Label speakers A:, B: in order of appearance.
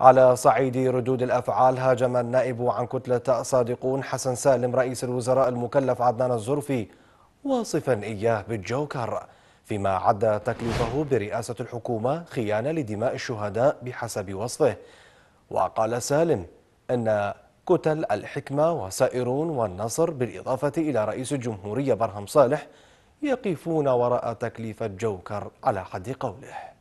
A: على صعيد ردود الأفعال هاجم النائب عن كتلة صادقون حسن سالم رئيس الوزراء المكلف عدنان الزرفي واصفا إياه بالجوكر فيما عد تكليفه برئاسة الحكومة خيانة لدماء الشهداء بحسب وصفه وقال سالم أن كتل الحكمة وسائرون والنصر بالإضافة إلى رئيس الجمهورية برهم صالح يقفون وراء تكليف الجوكر على حد قوله